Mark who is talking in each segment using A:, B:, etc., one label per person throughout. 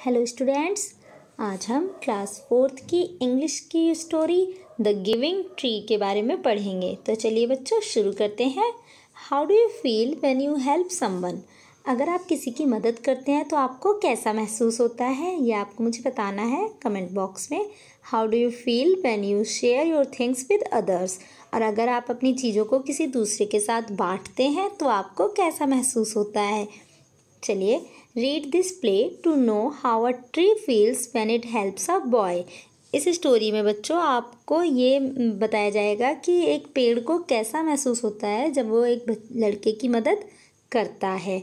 A: Hello students आज हम class fourth की इंग्लिश की स्टोरी द गिविंग ट्री के बारे में पढ़ेंगे तो चलिए बच्चों शुरू करते हैं how do you feel when you help someone अगर आप किसी की मदद करते हैं तो आपको कैसा महसूस होता है यह आपको मुझे बताना है कमेंट बॉक्स में how do you feel when you share your things with others और अगर आप अपनी चीज़ों को किसी दूसरे के साथ बांटते हैं तो आपको कैसा महसूस होता है चलिए read this play to know how a tree feels when it helps a boy इस स्टोरी में बच्चों आपको ये बताया जाएगा कि एक पेड़ को कैसा महसूस होता है जब वो एक लड़के की मदद करता है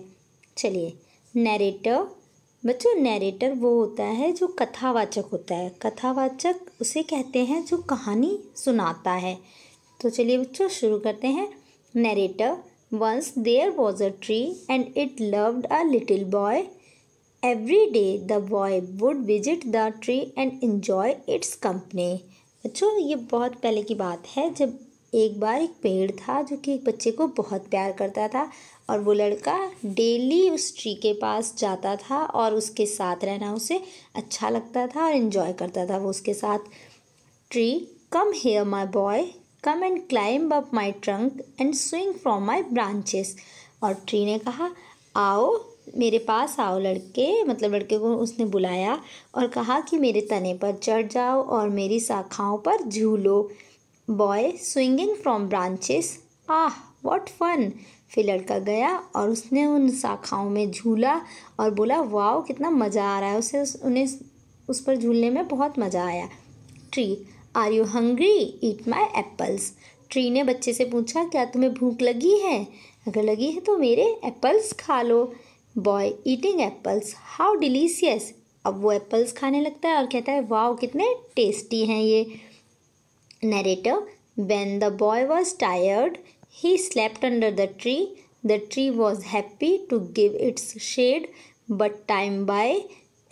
A: चलिए नरेटर बच्चों नरेटर वो होता है जो कथावाचक होता है कथावाचक उसे कहते हैं जो कहानी सुनाता है तो चलिए बच्चों शुरू करते हैं narrator Once there was a tree and it loved a little boy. Every day the boy would visit the tree and enjoy its company. बच्चों ये बहुत पहले की बात है जब एक बार एक पेड़ था जो कि एक बच्चे को बहुत प्यार करता था और वो लड़का डेली उस ट्री के पास जाता था और उसके साथ रहना उसे अच्छा लगता था और इन्जॉय करता था वो उसके साथ tree come here my boy come and climb up my trunk and swing from my branches और ट्री ने कहा आओ मेरे पास आओ लड़के मतलब लड़के को उसने बुलाया और कहा कि मेरे तने पर चढ़ जाओ और मेरी शाखाओं पर झूलो boy swinging from branches ah what fun फिर लड़का गया और उसने उन शाखाओं में झूला और बोला वाह कितना मज़ा आ रहा है उसे उन्हें उस पर झूलने में बहुत मज़ा आया tree are you hungry eat my apples tree ने बच्चे से पूछा क्या तुम्हें भूख लगी है अगर लगी है तो मेरे एप्पल्स खा लो boy eating apples how delicious अब वो एप्पल्स खाने लगता है और कहता है वाह कितने टेस्टी हैं ये narrator when the boy was tired he slept under the tree the tree was happy to give its shade but time by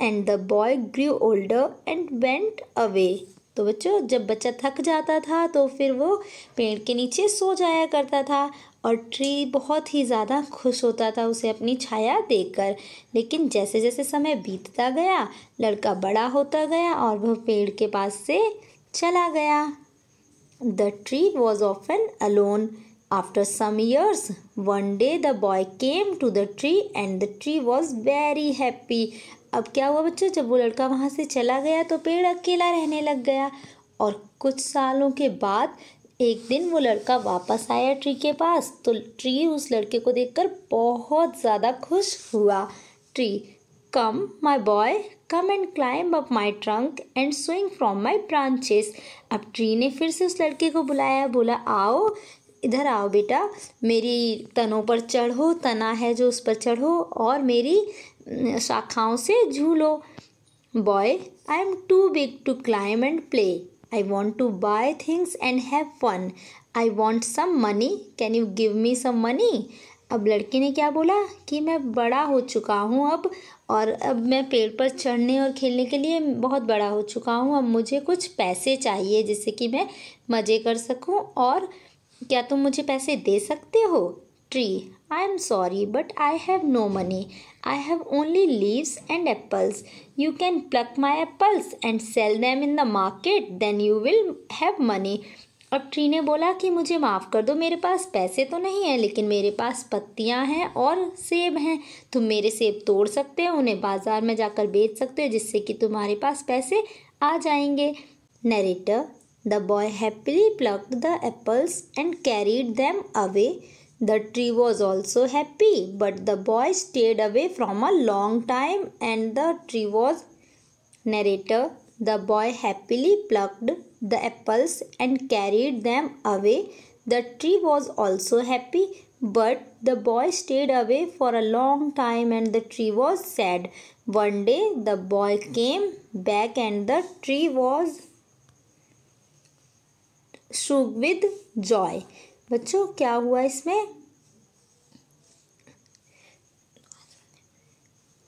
A: and the boy grew older and went away तो बच्चों जब बच्चा थक जाता था तो फिर वो पेड़ के नीचे सो जाया करता था और ट्री बहुत ही ज़्यादा खुश होता था उसे अपनी छाया देखकर लेकिन जैसे जैसे समय बीतता गया लड़का बड़ा होता गया और वह पेड़ के पास से चला गया the tree was often alone after some years one day the boy came to the tree and the tree was very happy अब क्या हुआ बच्चों जब वो लड़का वहाँ से चला गया तो पेड़ अकेला रहने लग गया और कुछ सालों के बाद एक दिन वो लड़का वापस आया ट्री के पास तो ट्री उस लड़के को देखकर बहुत ज़्यादा खुश हुआ tree come my boy come and climb up my trunk and swing from my branches अब ट्री ने फिर से उस लड़के को बुलाया बोला आओ इधर आओ बेटा मेरी तनों पर चढ़ो तना है जो उस पर चढ़ो और मेरी शाखाओं से झूलो boy I am too big to climb and play I want to buy things and have fun I want some money can you give me some money अब लड़के ने क्या बोला कि मैं बड़ा हो चुका हूँ अब और अब मैं पेड़ पर चढ़ने और खेलने के लिए बहुत बड़ा हो चुका हूँ अब मुझे कुछ पैसे चाहिए जिससे कि मैं मज़े कर सकूँ और क्या तुम मुझे पैसे दे सकते हो tree I am sorry but I have no money I have only leaves and apples. You can pluck my apples and sell them in the market. Then you will have money. अब tree ने बोला कि मुझे माफ़ कर दो मेरे पास पैसे तो नहीं हैं लेकिन मेरे पास पत्तियां हैं और सेब हैं तुम मेरे सेब तोड़ सकते हो उन्हें बाज़ार में जाकर बेच सकते हो जिससे कि तुम्हारे पास पैसे आ जाएंगे narrator the boy happily pluck the apples and carried them away The tree was also happy, but the boy stayed away from a long time and the tree was narrator. The boy happily plucked the apples and carried them away. The tree was also happy, but the boy stayed away for a long time and the tree was sad. One day the boy came back and the tree was shook with joy. बच्चों क्या हुआ इसमें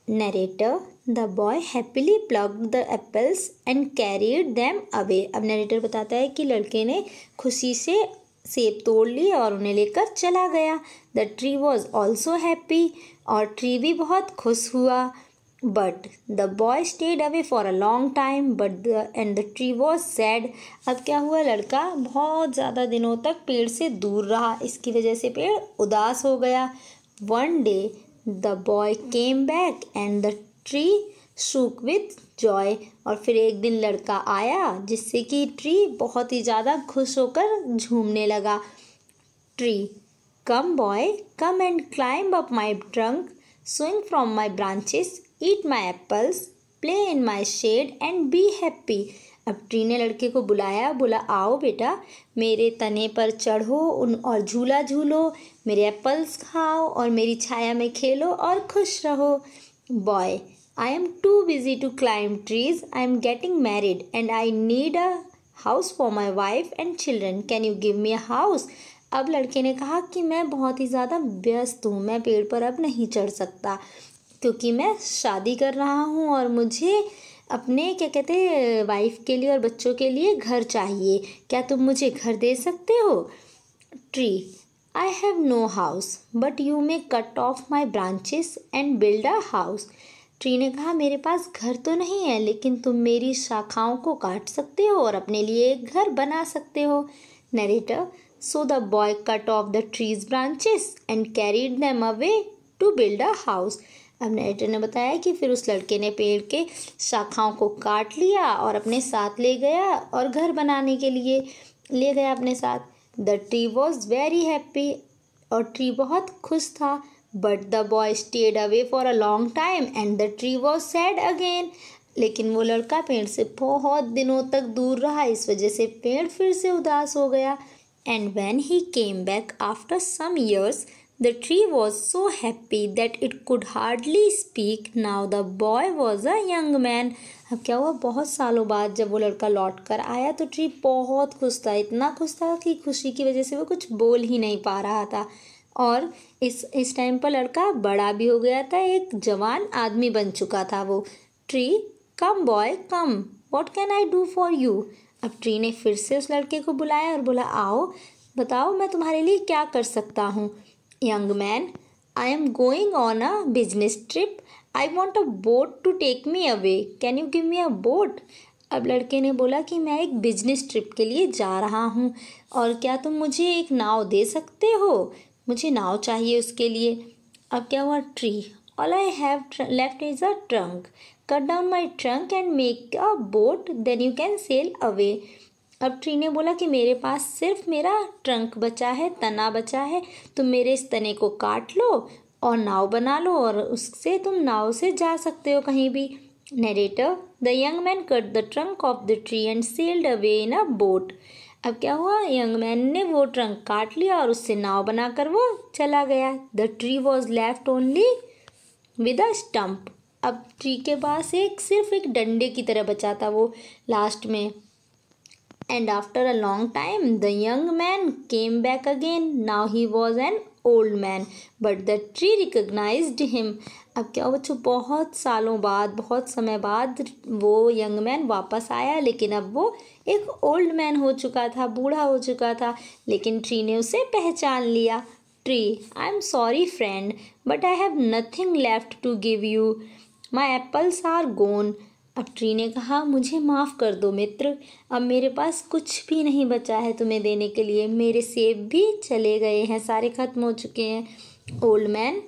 A: narrator the boy happily pluck the apples and carried them away अब narrator बताता है कि लड़के ने खुशी से सेब तोड़ ली और उन्हें लेकर चला गया the tree was also happy और ट्री भी बहुत खुश हुआ but the boy stayed away for a long time but the end the tree was sad अब क्या हुआ लड़का बहुत ज़्यादा दिनों तक पेड़ से दूर रहा इसकी वजह से पेड़ उदास हो गया one day the boy came back and the tree shook with joy और फिर एक दिन लड़का आया जिससे कि ट्री बहुत ही ज़्यादा खुश होकर झूमने लगा tree come boy come and climb up my trunk swing from my branches eat my apples play in my shade and be happy अब ट्री ने लड़के को बुलाया बोला आओ बेटा मेरे तने पर चढ़ो उन और झूला झूलो मेरे एप्पल्स खाओ और मेरी छाया में खेलो और खुश रहो boy I am too busy to climb trees I am getting married and I need a house for my wife and children can you give me a house अब लड़के ने कहा कि मैं बहुत ही ज़्यादा व्यस्त हूँ मैं पेड़ पर अब नहीं चढ़ सकता क्योंकि मैं शादी कर रहा हूँ और मुझे अपने क्या कहते हैं वाइफ के लिए और बच्चों के लिए घर चाहिए क्या तुम मुझे घर दे सकते हो tree I have no house but you may cut off my branches and build a house tree ने कहा मेरे पास घर तो नहीं है लेकिन तुम मेरी शाखाओं को काट सकते हो और अपने लिए एक घर बना सकते हो narrator so the boy cut off the tree's branches and carried them away to build a house अब नेरेटर ने बताया कि फिर उस लड़के ने पेड़ के शाखाओं को काट लिया और अपने साथ ले गया और घर बनाने के लिए ले गया अपने साथ the tree was very happy और ट्री बहुत खुश था but the boy stayed away for a long time and the tree was sad again लेकिन वो लड़का पेड़ से बहुत दिनों तक दूर रहा इस वजह से पेड़ फिर से उदास हो गया and when he came back after some years The tree was so happy that it could hardly speak. Now the boy was a young man. अब क्या हुआ बहुत सालों बाद जब वो लड़का लौट कर आया तो ट्री बहुत खुश था इतना खुश था कि खुशी की वजह से वो कुछ बोल ही नहीं पा रहा था और इस इस टाइम पर लड़का बड़ा भी हो गया था एक जवान आदमी बन चुका था वो tree come boy come what can I do for you अब ट्री ने फिर से उस लड़के को बुलाया और बोला आओ बताओ मैं तुम्हारे लिए क्या कर सकता हूँ young man, I am going on a business trip. I want a boat to take me away. Can you give me a boat? अब लड़के ने बोला कि मैं एक बिजनेस ट्रिप के लिए जा रहा हूँ और क्या तुम मुझे एक नाव दे सकते हो मुझे नाव चाहिए उसके लिए अब क्या हुआ tree all I have left is a trunk cut down my trunk and make a boat then you can sail away अब ट्री ने बोला कि मेरे पास सिर्फ मेरा ट्रंक बचा है तना बचा है तुम मेरे इस तने को काट लो और नाव बना लो और उससे तुम नाव से जा सकते हो कहीं भी narrator the young man cut the trunk of the tree and sailed away in a boat अब क्या हुआ यंग मैन ने वो ट्रंक काट लिया और उससे नाव बनाकर वो चला गया the tree was left only with a stump अब ट्री के पास एक सिर्फ एक डंडे की तरह बचा था वो लास्ट में and after a long time the young man came back again now he was an old man but the tree recognize him अब क्या हो तो बच्चों बहुत सालों बाद बहुत समय बाद वो यंग मैन वापस आया लेकिन अब वो एक ओल्ड मैन हो चुका था बूढ़ा हो चुका था लेकिन ट्री ने उसे पहचान लिया tree I am sorry friend but I have nothing left to give you my apples are gone अब ट्री ने कहा मुझे माफ़ कर दो मित्र अब मेरे पास कुछ भी नहीं बचा है तुम्हें देने के लिए मेरे सेब भी चले गए हैं सारे ख़त्म हो चुके हैं old man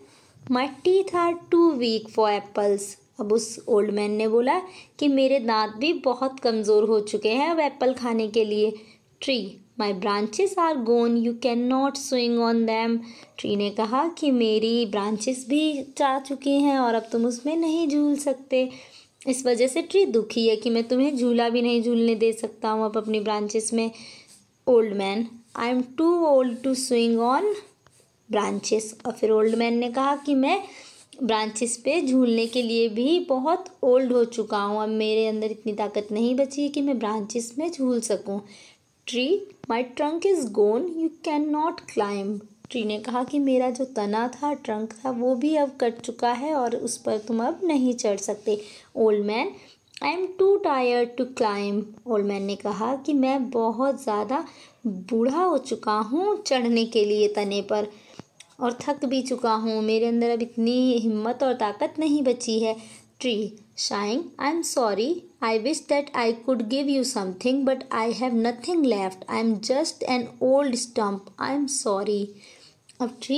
A: my teeth are too weak for apples अब उस ओल्ड मैन ने बोला कि मेरे दांत भी बहुत कमज़ोर हो चुके हैं अब एप्पल खाने के लिए tree my branches are gone you can not swing on them tree ने कहा कि मेरी ब्रांचेस भी जा चुकी हैं और अब तुम उसमें नहीं झूल सकते इस वजह से ट्री दुखी है कि मैं तुम्हें झूला भी नहीं झूलने दे सकता हूँ अब अपनी ब्रांचेस में old man I am too old to swing on branches और फिर ओल्ड मैन ने कहा कि मैं ब्रांचेस पे झूलने के लिए भी बहुत ओल्ड हो चुका हूँ अब मेरे अंदर इतनी ताकत नहीं बची है कि मैं ब्रांचेस में झूल सकूँ tree my trunk is gone you can not climb tree ने कहा कि मेरा जो तना था ट्रंक था वो भी अब कट चुका है और उस पर तुम अब नहीं चढ़ सकते old man I am too tired to climb old man ने कहा कि मैं बहुत ज़्यादा बूढ़ा हो चुका हूँ चढ़ने के लिए तने पर और थक भी चुका हूँ मेरे अंदर अब इतनी हिम्मत और ताकत नहीं बची है tree sighing I am sorry I wish that I could give you something but I have nothing left I am just an old stump I am sorry अब ट्री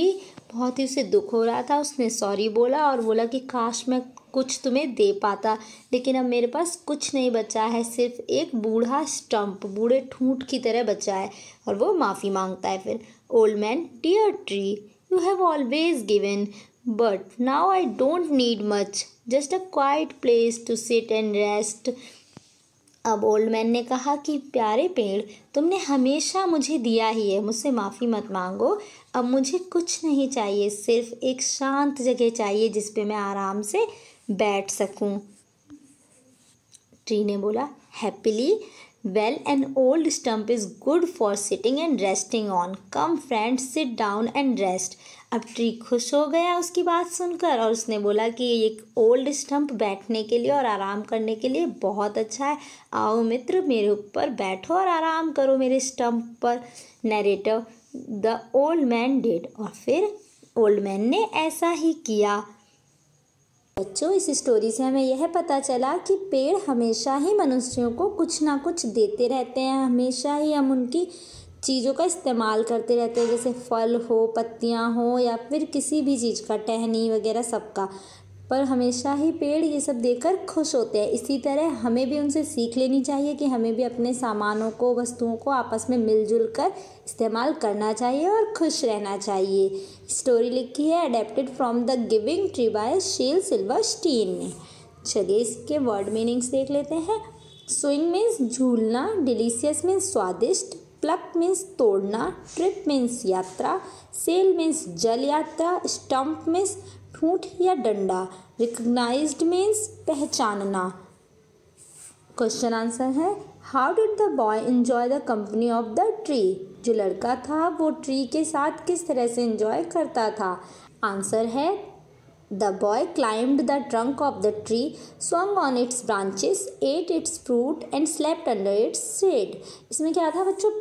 A: बहुत ही उसे दुख हो रहा था उसने सॉरी बोला और बोला कि काश मैं कुछ तुम्हें दे पाता लेकिन अब मेरे पास कुछ नहीं बचा है सिर्फ एक बूढ़ा स्टम्प बूढ़े ठूंठ की तरह बचा है और वो माफ़ी मांगता है फिर old man dear tree you have always given but now I don't need much just a quiet place to sit and rest अब ओल्ड मैन ने कहा कि प्यारे पेड़ तुमने हमेशा मुझे दिया ही है मुझसे माफ़ी मत मांगो अब मुझे कुछ नहीं चाहिए सिर्फ एक शांत जगह चाहिए जिस पे मैं आराम से बैठ सकूं। ट्री ने बोला happily well an old stump is good for sitting and resting on come friend sit down and rest अब ट्री खुश हो गया उसकी बात सुनकर और उसने बोला कि ये एक ओल्ड स्टम्प बैठने के लिए और आराम करने के लिए बहुत अच्छा है आओ मित्र मेरे ऊपर बैठो और आराम करो मेरे स्टम्प पर narrative the old man dead और फिर ओल्ड मैन ने ऐसा ही किया बच्चों इस स्टोरी से हमें यह पता चला कि पेड़ हमेशा ही मनुष्यों को कुछ ना कुछ देते रहते हैं हमेशा ही हम उनकी चीज़ों का इस्तेमाल करते रहते हैं जैसे फल हो पत्तियाँ हो या फिर किसी भी चीज़ का टहनी वगैरह सबका पर हमेशा ही पेड़ ये सब देखकर खुश होते हैं इसी तरह हमें भी उनसे सीख लेनी चाहिए कि हमें भी अपने सामानों को वस्तुओं को आपस में मिलजुल कर इस्तेमाल करना चाहिए और खुश रहना चाहिए स्टोरी लिखी है adapted from the giving tree by Shel Silverstein ने चलिए इसके वर्ड मीनिंग्स देख लेते हैं स्विंग मीन्स झूलना डिलीशियस मीन्स स्वादिष्ट प्लक मीन्स तोड़ना ट्रिप मीन्स यात्रा सेल मीन्स जल यात्रा स्टम्प मीन्स ठूठ या डंडा रिकग्नाइज मीन्स पहचानना क्वेश्चन आंसर है how did the boy enjoy the company of the tree जो लड़का था वो ट्री के साथ किस तरह से इन्जॉय करता था आंसर है the boy climbed the trunk of the tree swung on its branches ate its fruit and slept under its shade इसमें क्या था बच्चों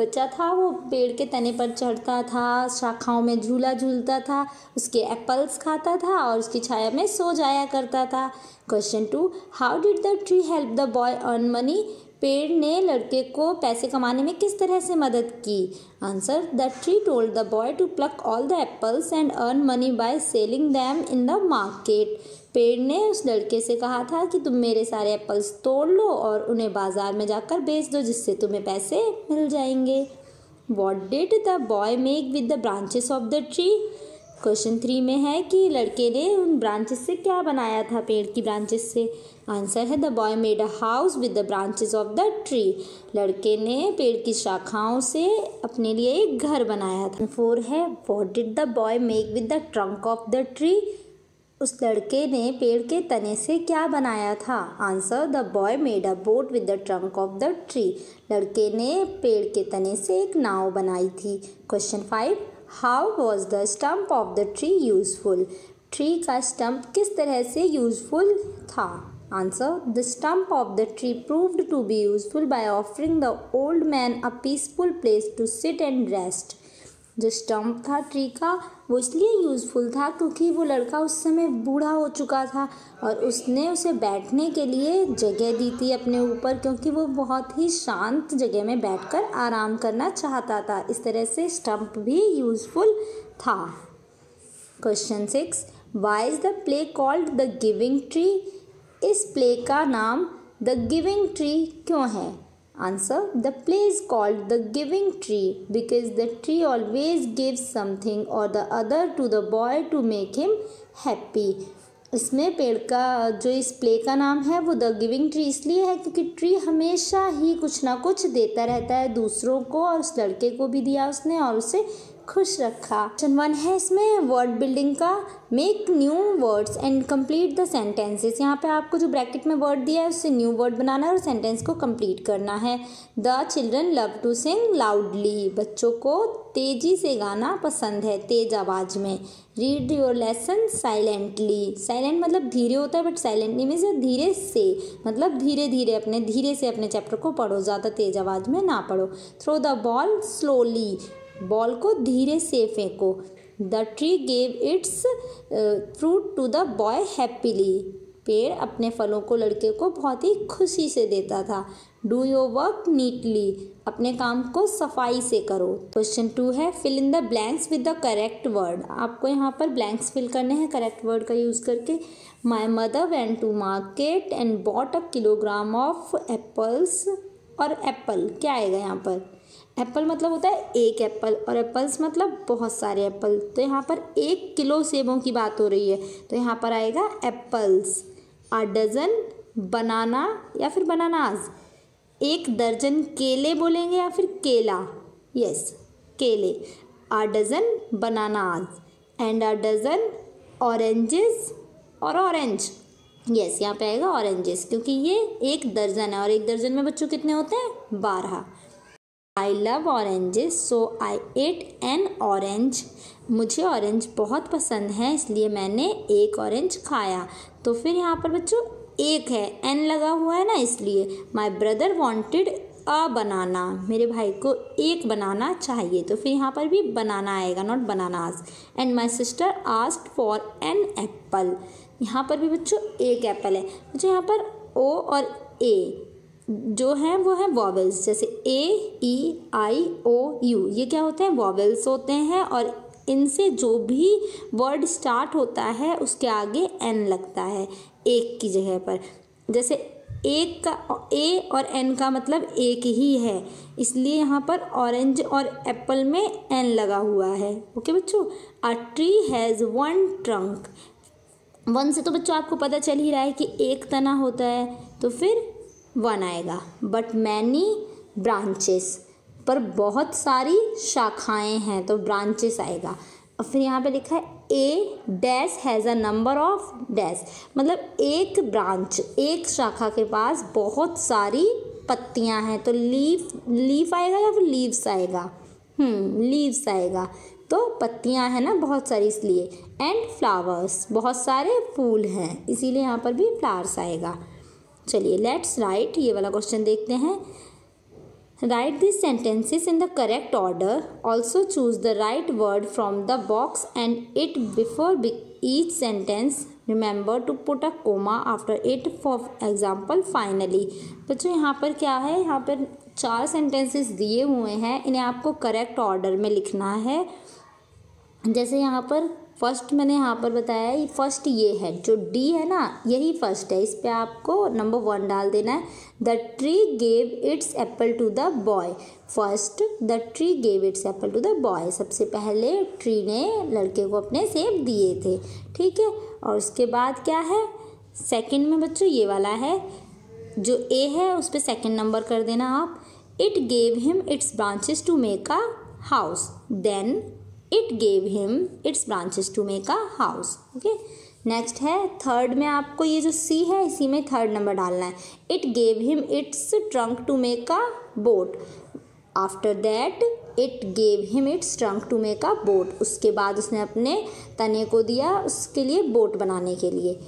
A: बच्चा था वो पेड़ के तने पर चढ़ता था शाखाओं में झूला झूलता था उसके एप्पल्स खाता था और उसकी छाया में सो जाया करता था question two how did the tree help the boy earn money पेड़ ने लड़के को पैसे कमाने में किस तरह से मदद की answer the tree told the boy to pluck all the apples and earn money by selling them in the market पेड़ ने उस लड़के से कहा था कि तुम मेरे सारे एप्पल्स तोड़ लो और उन्हें बाज़ार में जाकर बेच दो जिससे तुम्हें पैसे मिल जाएंगे what did the boy make with the branches of the tree question three में है कि लड़के ने उन ब्रांचेस से क्या बनाया था पेड़ की ब्रांचेस से आंसर है the boy made a house with the branches of the tree लड़के ने पेड़ की शाखाओं से अपने लिए एक घर बनाया था फोर है what did the boy make with the trunk of the tree उस लड़के ने पेड़ के तने से क्या बनाया था answer the boy made a boat with the trunk of the tree लड़के ने पेड़ के तने से एक नाव बनाई थी question five how was the stump of the tree useful tree का स्टम्प किस तरह से यूजफुल था answer the stump of the tree proved to be useful by offering the old man a peaceful place to sit and rest जो stump था tree का वो इसलिए यूज़फुल था क्योंकि वो लड़का उस समय बूढ़ा हो चुका था और उसने उसे बैठने के लिए जगह दी थी अपने ऊपर क्योंकि वो बहुत ही शांत जगह में बैठकर आराम करना चाहता था इस तरह से स्टम्प भी यूज़फुल था question six why is the play called the giving tree इस प्ले का नाम द गिविंग ट्री क्यों है Answer The place called the giving tree because the tree always gives something or the other to the boy to make him happy. इसमें पेड़ का जो इस प्ले का नाम है वो द गिविंग ट्री इसलिए है क्योंकि ट्री हमेशा ही कुछ ना कुछ देता रहता है दूसरों को और उस लड़के को भी दिया उसने और उसे खुश रखा क्वेश्चन वन है इसमें वर्ड बिल्डिंग का make new words and complete the sentences यहाँ पे आपको जो ब्रैकेट में वर्ड दिया है उससे न्यू वर्ड बनाना है और सेंटेंस को कंप्लीट करना है the children love to sing loudly बच्चों को तेजी से गाना पसंद है तेज आवाज़ में read your lesson silently silent मतलब धीरे होता है बट साइलेंटली मीन्स धीरे से मतलब धीरे धीरे अपने धीरे से अपने चैप्टर को पढ़ो ज़्यादा तेज आवाज़ में ना पढ़ो throw the ball slowly ball को धीरे से फेंको the tree gave its fruit to the boy happily पेड़ अपने फलों को लड़के को बहुत ही खुशी से देता था डू योर वर्क नीटली अपने काम को सफाई से करो क्वेश्चन टू है fill in the blanks with the correct word आपको यहाँ पर ब्लैंक्स फिल करने हैं करेक्ट वर्ड का यूज़ करके my mother went to market and bought a kilogram of apples और एप्पल क्या आएगा यहाँ पर एप्पल मतलब होता है एक एप्पल और एप्पल्स मतलब बहुत सारे एप्पल तो यहाँ पर एक किलो सेबों की बात हो रही है तो यहाँ पर आएगा एप्पल्स आ डजन बनाना या फिर बनानाज एक दर्जन केले बोलेंगे या फिर केला यस केले a dozen bananas and a dozen oranges और ऑरेंज यस यहाँ पे आएगा ऑरेंजेस क्योंकि ये एक दर्जन है और एक दर्जन में बच्चों कितने होते हैं बारह I love oranges so I ate an orange मुझे ऑरेंज बहुत पसंद है इसलिए मैंने एक ऑरेंज खाया तो फिर यहाँ पर बच्चों एक है एन लगा हुआ है ना इसलिए माई ब्रदर वॉन्टेड अ बनाना मेरे भाई को एक बनाना चाहिए तो फिर यहाँ पर भी बनाना आएगा not bananas and my sister asked for an apple यहाँ पर भी बच्चों एक एप्पल है मुझे यहाँ पर ओ और ए जो हैं वो हैं वॉवल्स जैसे ए ई आई ओ यू ये क्या होते हैं वॉवल्स होते हैं और इनसे जो भी वर्ड स्टार्ट होता है उसके आगे एन लगता है एक की जगह पर जैसे एक का ए और एन का मतलब एक ही है इसलिए यहाँ पर ऑरेंज और एप्पल में एन लगा हुआ है ओके बच्चों a tree has one trunk one से तो बच्चों आपको पता चल ही रहा है कि एक तना होता है तो फिर वन आएगा बट मैनी ब्रांचेस पर बहुत सारी शाखाएं हैं तो ब्रांचेस आएगा और फिर यहाँ पे लिखा है a dash has a number of dash मतलब एक ब्रांच एक शाखा के पास बहुत सारी पत्तियाँ हैं तो लीफ लीफ आएगा या फिर लीव्स आएगा लीव्स hmm, आएगा तो पत्तियाँ हैं ना बहुत सारी इसलिए एंड फ्लावर्स बहुत सारे फूल हैं इसीलिए यहाँ पर भी फ्लावर्स आएगा चलिए लेट्स राइट ये वाला क्वेश्चन देखते हैं write this sentences in the correct order also choose the right word from the box add it before each sentence remember to put a comma after it for example finally बच्चों यहाँ पर क्या है यहाँ पर चार सेंटेंसेस दिए हुए हैं इन्हें आपको करेक्ट ऑर्डर में लिखना है जैसे यहाँ पर फर्स्ट मैंने यहाँ पर बताया है फर्स्ट ये है जो डी है ना यही फर्स्ट है इस पर आपको नंबर वन डाल देना है the tree gave its apple to the boy first the tree gave its apple to the boy सबसे पहले ट्री ने लड़के को अपने सेब दिए थे ठीक है और उसके बाद क्या है सेकेंड में बच्चों ये वाला है जो ए है उस पर सेकेंड नंबर कर देना आप it gave him its branches to make a house then it gave him its branches to make a house okay next है थर्ड में आपको ये जो सी है इसी में थर्ड नंबर डालना है it gave him its trunk to make a boat after that it gave him its trunk to make a boat उसके बाद उसने अपने तने को दिया उसके लिए बोट बनाने के लिए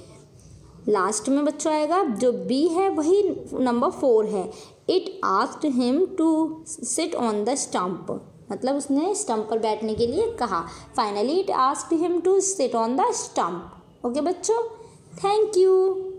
A: लास्ट में बच्चों आएगा जो बी है वही नंबर फोर है it asked him to sit on the stump मतलब उसने स्टम्प पर बैठने के लिए कहा finally it asked him to sit on the stump okay बच्चों थैंक यू